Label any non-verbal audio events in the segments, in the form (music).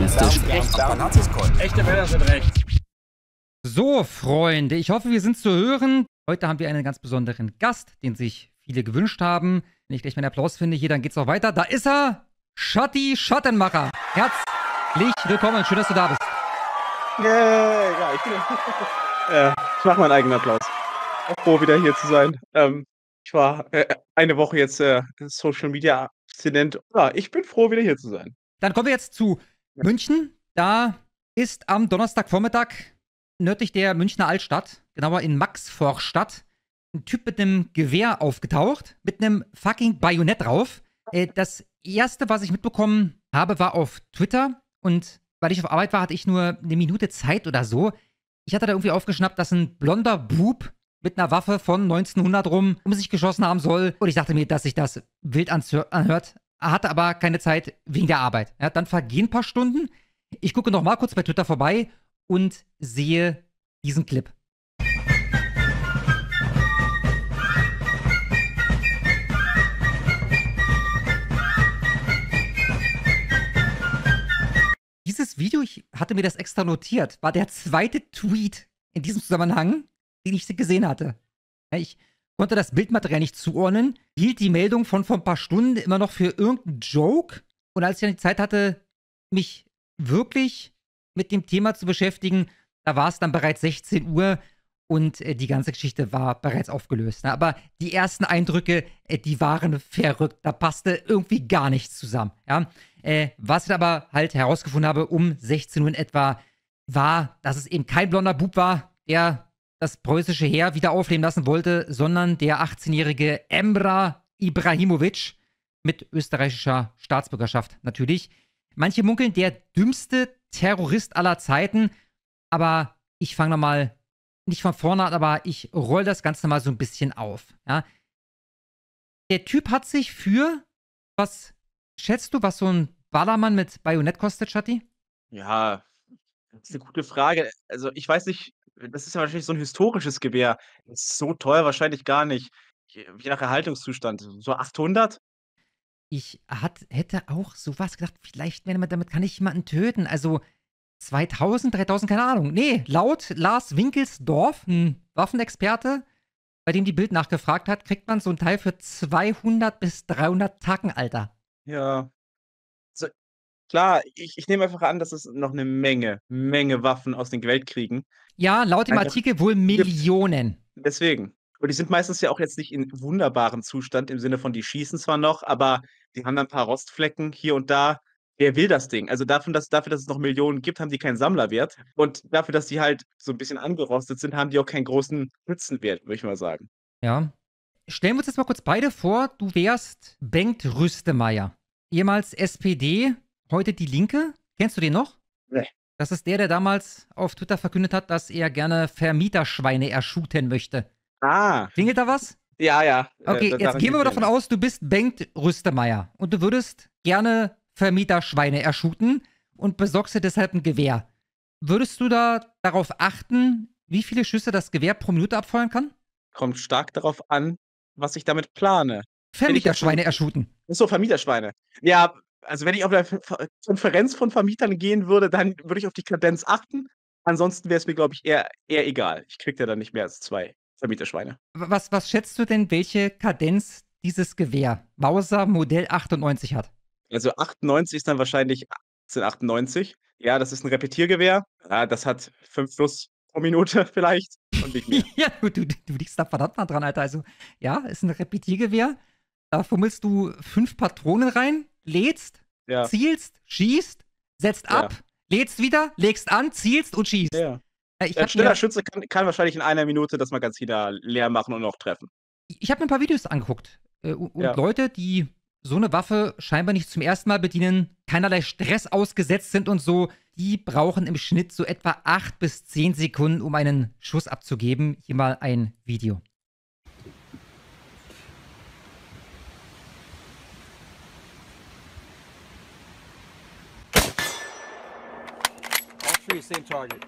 extremistisch. Echte Männer sind recht. So, Freunde, ich hoffe, wir sind zu hören. Heute haben wir einen ganz besonderen Gast, den sich viele gewünscht haben. Wenn ich gleich meinen Applaus finde hier, dann geht's auch weiter. Da ist er! Schatti Schattenmacher. Herzlich willkommen. Schön, dass du da bist. Yeah, ja, ich, bin, äh, (laughs) ich mache meinen eigenen Applaus. Auch froh, wieder hier zu sein. Ähm, ich war äh, eine Woche jetzt äh, Social Media Abstinent. Ja, ich bin froh, wieder hier zu sein. Dann kommen wir jetzt zu München, da ist am Donnerstagvormittag nördlich der Münchner Altstadt, genauer in Maxvorstadt, ein Typ mit einem Gewehr aufgetaucht, mit einem fucking Bajonett drauf. Äh, das erste, was ich mitbekommen habe, war auf Twitter und weil ich auf Arbeit war, hatte ich nur eine Minute Zeit oder so. Ich hatte da irgendwie aufgeschnappt, dass ein blonder Bub mit einer Waffe von 1900 rum um sich geschossen haben soll. Und ich dachte mir, dass sich das wild anhört hatte aber keine Zeit wegen der Arbeit. Ja, dann vergehen ein paar Stunden. Ich gucke noch mal kurz bei Twitter vorbei und sehe diesen Clip. Dieses Video, ich hatte mir das extra notiert, war der zweite Tweet in diesem Zusammenhang, den ich gesehen hatte. ich konnte das Bildmaterial nicht zuordnen, hielt die Meldung von vor ein paar Stunden immer noch für irgendeinen Joke. Und als ich dann die Zeit hatte, mich wirklich mit dem Thema zu beschäftigen, da war es dann bereits 16 Uhr und äh, die ganze Geschichte war bereits aufgelöst. Ne? Aber die ersten Eindrücke, äh, die waren verrückt. Da passte irgendwie gar nichts zusammen. Ja? Äh, was ich aber halt herausgefunden habe um 16 Uhr in etwa, war, dass es eben kein blonder Bub war, der das preußische Heer wieder aufnehmen lassen wollte, sondern der 18-jährige Emra Ibrahimovic mit österreichischer Staatsbürgerschaft natürlich. Manche munkeln der dümmste Terrorist aller Zeiten, aber ich fange nochmal nicht von vorne an, aber ich roll das Ganze mal so ein bisschen auf. Ja. Der Typ hat sich für, was schätzt du, was so ein Ballermann mit Bayonett kostet, Schatti? Ja, das ist eine gute Frage. Also ich weiß nicht, das ist ja wahrscheinlich so ein historisches Gewehr. ist so teuer wahrscheinlich gar nicht. Je nach Erhaltungszustand. So 800? Ich hat, hätte auch sowas gedacht, vielleicht, wenn man damit kann ich jemanden töten. Also 2000, 3000, keine Ahnung. Nee, laut Lars Winkelsdorf, ein Waffenexperte, bei dem die Bild nachgefragt hat, kriegt man so ein Teil für 200 bis 300 Tacken, Alter. Ja, Klar, ich, ich nehme einfach an, dass es noch eine Menge, Menge Waffen aus den Weltkriegen. Ja, laut dem Artikel wohl Millionen. Deswegen. Und die sind meistens ja auch jetzt nicht in wunderbarem Zustand, im Sinne von, die schießen zwar noch, aber die haben dann ein paar Rostflecken hier und da. Wer will das Ding? Also davon, dass, dafür, dass es noch Millionen gibt, haben die keinen Sammlerwert. Und dafür, dass die halt so ein bisschen angerostet sind, haben die auch keinen großen Nützenwert, würde ich mal sagen. Ja. Stellen wir uns jetzt mal kurz beide vor, du wärst Bengt Rüstemeier, ehemals SPD, heute die Linke. Kennst du den noch? Nee. Das ist der, der damals auf Twitter verkündet hat, dass er gerne Vermieterschweine erschuten möchte. Ah. Klingelt da was? Ja, ja. Äh, okay, äh, jetzt gehen wir mal davon aus, du bist Bengt Rüstemeier und du würdest gerne Vermieterschweine erschuten und besorgst dir deshalb ein Gewehr. Würdest du da darauf achten, wie viele Schüsse das Gewehr pro Minute abfeuern kann? Kommt stark darauf an, was ich damit plane. Vermieterschweine erschuten. Achso, Vermieterschweine. Ja, also wenn ich auf eine Konferenz von Vermietern gehen würde, dann würde ich auf die Kadenz achten. Ansonsten wäre es mir, glaube ich, eher, eher egal. Ich kriege ja dann nicht mehr als zwei Vermieterschweine. Was, was schätzt du denn, welche Kadenz dieses Gewehr Mauser Modell 98 hat? Also 98 ist dann wahrscheinlich 1898. Ja, das ist ein Repetiergewehr. Ja, das hat fünf plus pro Minute (laughs) vielleicht und nicht mehr. (laughs) ja, du, du, du liegst da verdammt nah dran, Alter. Also ja, ist ein Repetiergewehr. Da fummelst du fünf Patronen rein lädst, ja. zielst, schießt, setzt ja. ab, lädst wieder, legst an, zielst und schießt. Ja. Äh, ich ein schneller Schütze kann, kann, wahrscheinlich in einer Minute das mal ganz wieder leer machen und noch treffen. Ich habe mir ein paar Videos angeguckt. Äh, und ja. Leute, die so eine Waffe scheinbar nicht zum ersten Mal bedienen, keinerlei Stress ausgesetzt sind und so, die brauchen im Schnitt so etwa 8 bis 10 Sekunden, um einen Schuss abzugeben. Hier mal ein Video. see the same target.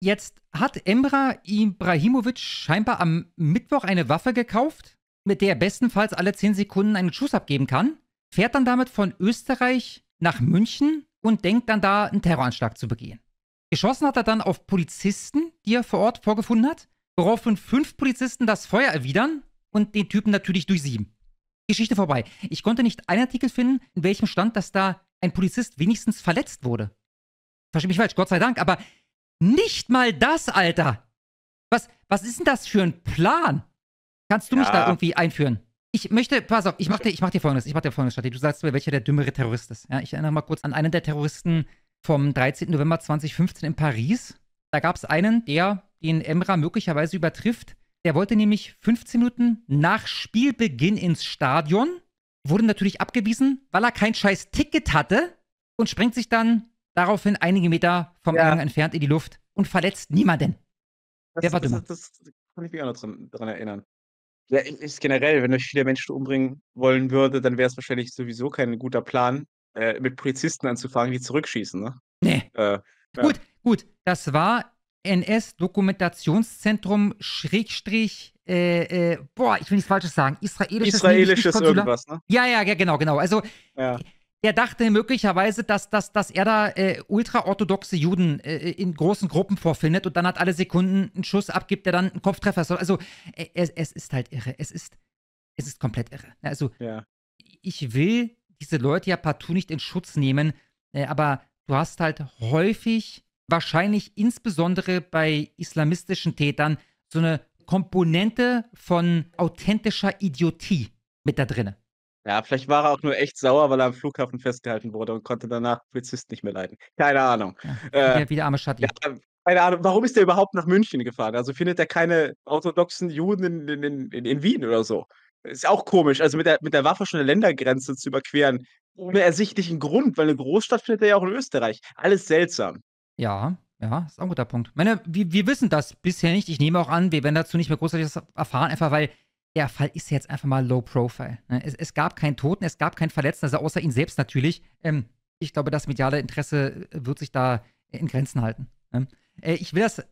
Jetzt hat Emra Ibrahimovic scheinbar am Mittwoch eine Waffe gekauft, mit der er bestenfalls alle 10 Sekunden einen Schuss abgeben kann, fährt dann damit von Österreich nach München und denkt dann da, einen Terroranschlag zu begehen. Geschossen hat er dann auf Polizisten, die er vor Ort vorgefunden hat, woraufhin fünf Polizisten das Feuer erwidern und den Typen natürlich durchsieben. Geschichte vorbei. Ich konnte nicht einen Artikel finden, in welchem stand, dass da ein Polizist wenigstens verletzt wurde. Verstehe mich falsch, Gott sei Dank, aber nicht mal das, Alter! Was, was ist denn das für ein Plan? Kannst du ja. mich da irgendwie einführen? Ich möchte, pass auf, ich mach dir, mach dir folgendes, ich mach dir folgendes, Stati. Du sagst mir, welcher der dümmere Terrorist ist. Ja, ich erinnere mal kurz an einen der Terroristen, vom 13. November 2015 in Paris. Da gab es einen, der den Emra möglicherweise übertrifft. Der wollte nämlich 15 Minuten nach Spielbeginn ins Stadion, wurde natürlich abgewiesen, weil er kein scheiß Ticket hatte und sprengt sich dann daraufhin einige Meter vom ja. Eingang entfernt in die Luft und verletzt niemanden. Das, der war das, das, das, kann ich mich auch noch dran, dran erinnern. Ja, ist generell, wenn euch viele Menschen umbringen wollen würde, dann wäre es wahrscheinlich sowieso kein guter Plan, äh, mit Polizisten anzufangen, die zurückschießen, ne? Nee. Äh, gut, ja. gut. Das war NS-Dokumentationszentrum Schrägstrich, äh, äh, boah, ich will nichts Falsches sagen. Israelisches, Israelisches irgendwas, ne? Ja, ja, ja, genau, genau. Also ja. er dachte möglicherweise, dass, dass, dass er da äh, ultraorthodoxe Juden äh, in großen Gruppen vorfindet und dann hat alle Sekunden einen Schuss abgibt, der dann einen Kopftreffer soll. Also äh, es, es, ist halt irre. Es ist, es ist komplett irre. Also ja. ich will diese Leute ja partout nicht in Schutz nehmen. Äh, aber du hast halt häufig, wahrscheinlich insbesondere bei islamistischen Tätern, so eine Komponente von authentischer Idiotie mit da drinne. Ja, vielleicht war er auch nur echt sauer, weil er am Flughafen festgehalten wurde und konnte danach Polizisten nicht mehr leiden. Keine Ahnung. Ja, äh, wie der arme Schatti. Ja, keine Ahnung, warum ist der überhaupt nach München gefahren? Also findet er keine orthodoxen Juden in, in, in, in Wien oder so? Ist auch komisch, also mit der, mit der Waffe schon eine Ländergrenze zu überqueren, ohne ersichtlichen Grund, weil eine Großstadt findet er ja auch in Österreich. Alles seltsam. Ja, ja, ist auch ein guter Punkt. meine, wir, wir wissen das bisher nicht. Ich nehme auch an, wir werden dazu nicht mehr großartig erfahren, einfach weil der Fall ist jetzt einfach mal low profile. Ne? Es, es gab keinen Toten, es gab keinen Verletzten, also außer ihn selbst natürlich. Ähm, ich glaube, das mediale Interesse äh, wird sich da in Grenzen halten. Ne? Äh, ich will das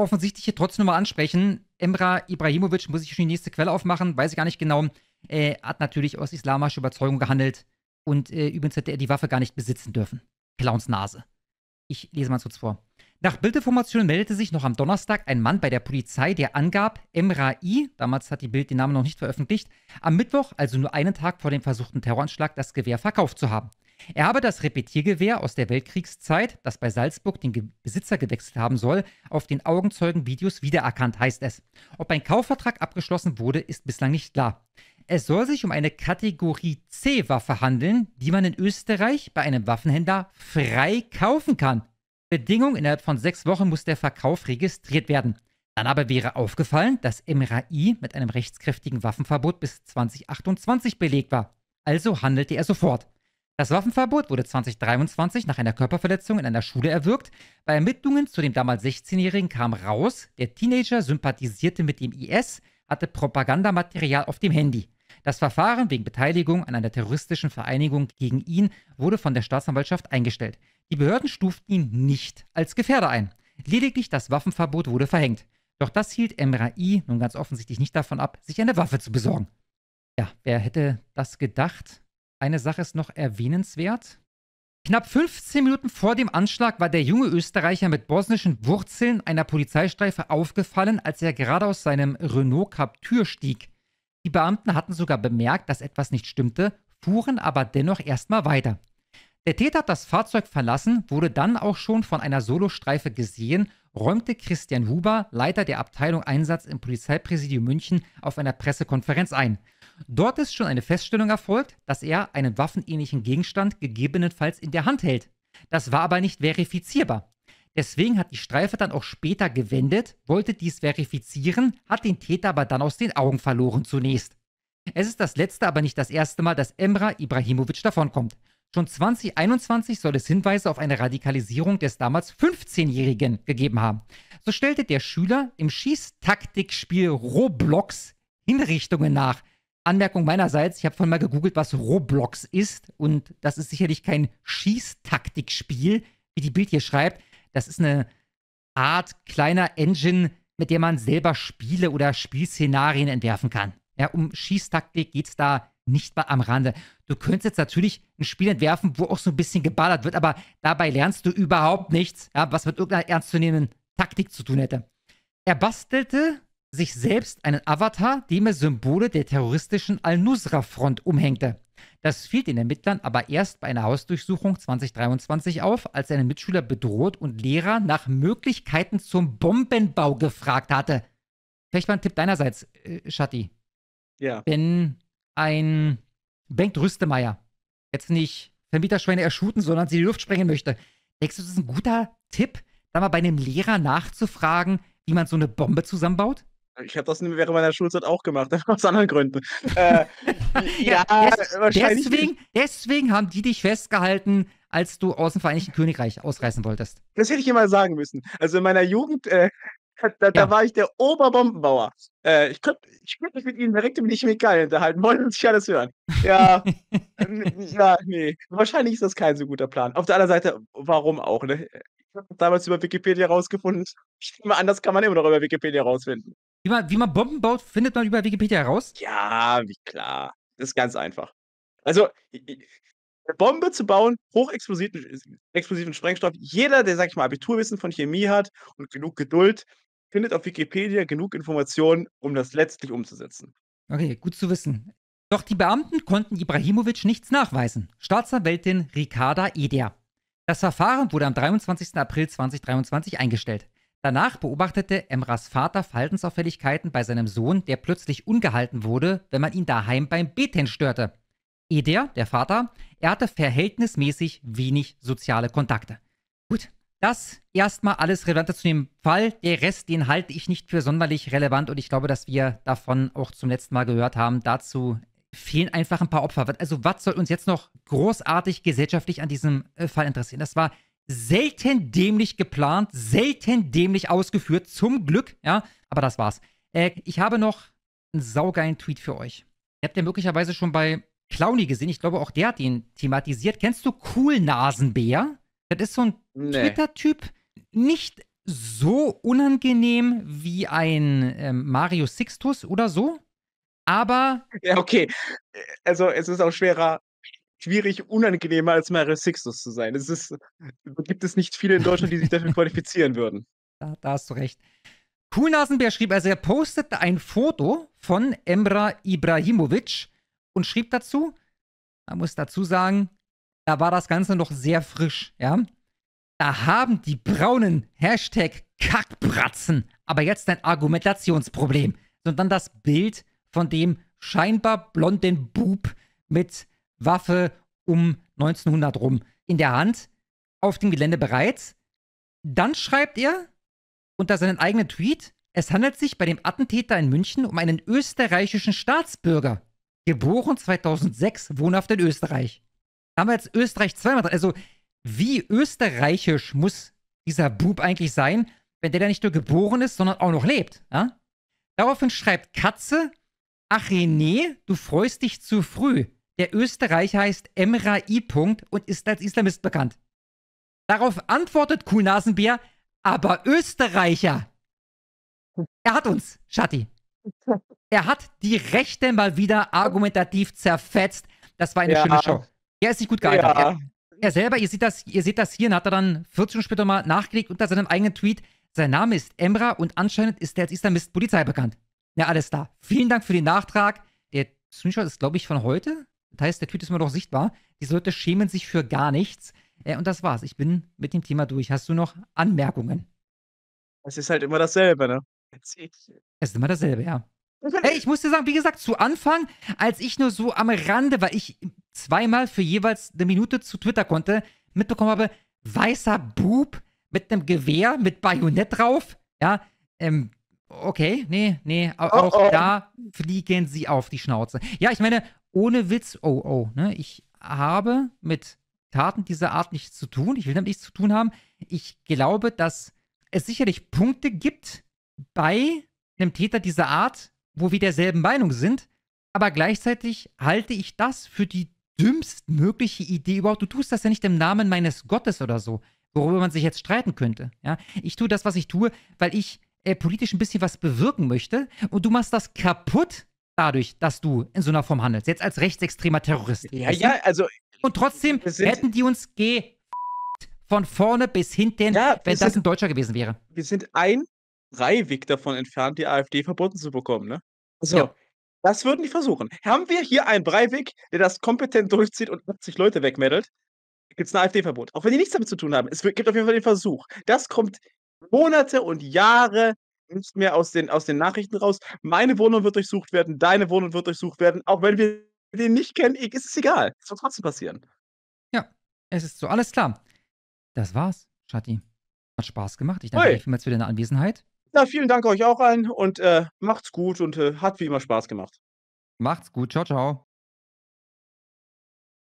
Offensichtliche trotzdem nochmal ansprechen. Emra Ibrahimovic, muss ich schon die nächste Quelle aufmachen, weiß ich gar nicht genau, äh, hat natürlich aus islamischer Überzeugung gehandelt und äh, übrigens hätte er die Waffe gar nicht besitzen dürfen. Clowns Nase. Ich lese mal kurz vor. Nach Bildinformationen meldete sich noch am Donnerstag ein Mann bei der Polizei, der angab, Emra I, damals hat die Bild den Namen noch nicht veröffentlicht, am Mittwoch, also nur einen Tag vor dem versuchten Terroranschlag, das Gewehr verkauft zu haben. Er habe das Repetiergewehr aus der Weltkriegszeit, das bei Salzburg den Ge Besitzer gewechselt haben soll, auf den Augenzeugenvideos wiedererkannt, heißt es. Ob ein Kaufvertrag abgeschlossen wurde, ist bislang nicht klar. Es soll sich um eine Kategorie C-Waffe handeln, die man in Österreich bei einem Waffenhändler frei kaufen kann. Bedingung, innerhalb von sechs Wochen muss der Verkauf registriert werden. Dann aber wäre aufgefallen, dass MRAI mit einem rechtskräftigen Waffenverbot bis 2028 belegt war. Also handelte er sofort. Das Waffenverbot wurde 2023 nach einer Körperverletzung in einer Schule erwirkt. Bei Ermittlungen zu dem damals 16-Jährigen kam raus, der Teenager sympathisierte mit dem IS, hatte Propagandamaterial auf dem Handy. Das Verfahren wegen Beteiligung an einer terroristischen Vereinigung gegen ihn wurde von der Staatsanwaltschaft eingestellt. Die Behörden stuften ihn nicht als Gefährder ein. Lediglich das Waffenverbot wurde verhängt. Doch das hielt Emrai nun ganz offensichtlich nicht davon ab, sich eine Waffe zu besorgen. Ja, wer hätte das gedacht? Eine Sache ist noch erwähnenswert. Knapp 15 Minuten vor dem Anschlag war der junge Österreicher mit bosnischen Wurzeln einer Polizeistreife aufgefallen, als er gerade aus seinem Renault Captur stieg. Die Beamten hatten sogar bemerkt, dass etwas nicht stimmte, fuhren aber dennoch erstmal weiter. Der Täter hat das Fahrzeug verlassen, wurde dann auch schon von einer Solostreife gesehen räumte Christian Huber, Leiter der Abteilung Einsatz im Polizeipräsidium München, auf einer Pressekonferenz ein. Dort ist schon eine Feststellung erfolgt, dass er einen waffenähnlichen Gegenstand gegebenenfalls in der Hand hält. Das war aber nicht verifizierbar. Deswegen hat die Streife dann auch später gewendet, wollte dies verifizieren, hat den Täter aber dann aus den Augen verloren zunächst. Es ist das letzte, aber nicht das erste Mal, dass Emra Ibrahimovic davonkommt. Schon 2021 soll es Hinweise auf eine Radikalisierung des damals 15-Jährigen gegeben haben. So stellte der Schüler im Schießtaktikspiel Roblox Hinrichtungen nach. Anmerkung meinerseits, ich habe vorhin mal gegoogelt, was Roblox ist und das ist sicherlich kein Schießtaktikspiel, wie die Bild hier schreibt. Das ist eine Art kleiner Engine, mit der man selber Spiele oder Spielszenarien entwerfen kann. Ja, um Schießtaktik geht es da nicht mal am Rande. Du könntest jetzt natürlich ein Spiel entwerfen, wo auch so ein bisschen geballert wird, aber dabei lernst du überhaupt nichts, ja, was mit irgendeiner ernstzunehmenden Taktik zu tun hätte. Er bastelte sich selbst einen Avatar, dem er Symbole der terroristischen Al-Nusra-Front umhängte. Das fiel den Ermittlern aber erst bei einer Hausdurchsuchung 2023 auf, als er einen Mitschüler bedroht und Lehrer nach Möglichkeiten zum Bombenbau gefragt hatte. Vielleicht mal ein Tipp deinerseits, äh, Shatti. Ja. Wenn ein Bengt Rüstemeier jetzt nicht Vermieterschweine erschuten, sondern sie in die Luft sprengen möchte. Denkst du, das ist ein guter Tipp, da mal bei einem Lehrer nachzufragen, wie man so eine Bombe zusammenbaut? Ich habe das während meiner Schulzeit auch gemacht, (laughs) aus anderen Gründen. äh, (laughs) ja, ja deswegen, deswegen haben die dich festgehalten, als du aus dem Vereinigten Königreich ausreißen wolltest. Das hätte ich immer sagen müssen. Also in meiner Jugend äh, da, da war ich der Oberbombenbauer. Äh, ich könnte ich könnt mich mit Ihnen direkt im die Chemikalien unterhalten. Wollen Sie sich alles hören? Ja, (laughs) ja, nee. Wahrscheinlich ist das kein so guter Plan. Auf der anderen Seite, warum auch, ne? Ich habe damals über Wikipedia rausgefunden. Ich denke mal, anders kann man immer noch über Wikipedia rausfinden. Wie man, wie man Bomben baut, findet man über Wikipedia raus? Ja, wie klar. Das ist ganz einfach. Also, eine Bombe zu bauen, hochexplosiven explosiven Sprengstoff. Jeder, der, sag ich mal, Abiturwissen von Chemie hat und genug Geduld, findet auf Wikipedia genug Informationen, um das letztlich umzusetzen. Okay, gut zu wissen. Doch die Beamten konnten Ibrahimovic nichts nachweisen. Staatsanwältin Ricarda Eder. Das Verfahren wurde am 23. April 2023 eingestellt. Danach beobachtete Emras Vater Verhaltensauffälligkeiten bei seinem Sohn, der plötzlich ungehalten wurde, wenn man ihn daheim beim Beten störte. Eder, der Vater, er hatte verhältnismäßig wenig soziale Kontakte. Gut, das erstmal alles Relevante zu dem Fall. Der Rest, den halte ich nicht für sonderlich relevant und ich glaube, dass wir davon auch zum letzten Mal gehört haben. Dazu fehlen einfach ein paar Opfer. Also was soll uns jetzt noch großartig gesellschaftlich an diesem äh, Fall interessieren? Das war selten dämlich geplant, selten dämlich ausgeführt, zum Glück, ja. Aber das war's. Äh, ich habe noch einen saugeilen Tweet für euch. Ihr habt ja möglicherweise schon bei Clowny gesehen. Ich glaube, auch der hat ihn thematisiert. Kennst du Coolnasenbär? Das ist so ein nee. Twitter-Typ, nicht so unangenehm wie ein ähm, Mario Sixtus oder so, aber. (laughs) Ja, okay. Also, es ist auch schwerer, schwierig, unangenehmer als Mario Sixtus zu sein. Es ist, gibt es nicht viele in Deutschland, die sich dafür (laughs) qualifizieren würden. Da, da hast du recht. Kuhnasenbär schrieb, also er postete ein Foto von Emra Ibrahimovic und schrieb dazu, man muss dazu sagen, da war das Ganze noch sehr frisch, ja. Da haben die braunen Hashtag Kackbratzen aber jetzt ein Argumentationsproblem, sondern das Bild von dem scheinbar blonden Bub mit Waffe um 1900 rum in der Hand auf dem Gelände bereits. Dann schreibt er unter seinen eigenen Tweet, es handelt sich bei dem Attentäter in München um einen österreichischen Staatsbürger, geboren 2006, wohnhaft in Österreich haben wir jetzt Österreich zweimal dran. Also, wie österreichisch muss dieser Bub eigentlich sein, wenn der da nicht nur geboren ist, sondern auch noch lebt? Ja? Daraufhin schreibt Katze, ach René, du freust dich zu früh. Der Österreicher heißt Emra I. und ist als Islamist bekannt. Darauf antwortet Kuhnasenbär, aber Österreicher. Er hat uns, Schatti. Er hat die Rechte mal wieder argumentativ zerfetzt. Das war eine ja. schöne Show. Er ist nicht gut gealtert. Ja. Er, er, selber, ihr seht, das, ihr seht das hier, hat er dann 14 Stunden später mal nachgelegt unter seinem eigenen Tweet. Sein Name ist Emra und anscheinend ist er als Islamist-Polizei bekannt. ja, alles da. Vielen Dank für den Nachtrag. Der Screenshot ist, glaube ich, von heute. Das heißt, der Tweet ist mir doch sichtbar. Diese Leute schämen sich für gar nichts. Äh, und das war's. Ich bin mit dem Thema durch. Hast du noch Anmerkungen? Es ist halt immer dasselbe, ne? Es ist immer dasselbe, ja. Hey, (laughs) ich muss dir sagen, wie gesagt, zu Anfang, als ich nur so am Rande war, ich zweimal für jeweils eine Minute zu Twitter konnte, mitbekommen habe, weißer Bub mit einem Gewehr, mit Bajonett drauf. Ja, ähm, okay, nee, nee, oh, auch oh, oh. da fliegen sie auf die Schnauze. Ja, ich meine, ohne Witz, oh, oh, ne, ich habe mit Taten dieser Art nichts zu tun. Ich will damit nichts zu tun haben. Ich glaube, dass es sicherlich Punkte gibt bei einem Täter dieser Art, wo wir derselben Meinung sind. Aber gleichzeitig halte ich das für die dümmstmögliche Idee überhaupt. Du tust das ja nicht im Namen meines Gottes oder so, worüber man sich jetzt streiten könnte. Ja? Ich tue das, was ich tue, weil ich äh, politisch ein bisschen was bewirken möchte und du machst das kaputt dadurch, dass du in so einer Form handelst. Jetzt als rechtsextremer Terrorist. Ja, ja, also. Und trotzdem hätten die uns ge von vorne bis hinten, ja, wenn sind, das ein Deutscher gewesen wäre. Wir sind ein Reihweg davon entfernt, die AfD verboten zu bekommen, ne? So. Ja. Das würden die versuchen. Haben wir hier einen Breivik, der das kompetent durchzieht und 80 Leute wegmeddelt, gibt es ein AfD-Verbot. Auch wenn die nichts damit zu tun haben. Es gibt auf jeden Fall den Versuch. Das kommt Monate und Jahre nicht mehr aus den, aus den Nachrichten raus. Meine Wohnung wird durchsucht werden, deine Wohnung wird durchsucht werden. Auch wenn wir den nicht kennen, ist es egal. Es wird trotzdem passieren. Ja, es ist so. Alles klar. Das war's, Schatti. Hat Spaß gemacht. Ich danke dir vielmals für deine Anwesenheit. Na, vielen Dank euch auch allen und äh, macht's gut und äh, hat wie immer Spaß gemacht. Macht's gut. Ciao, ciao.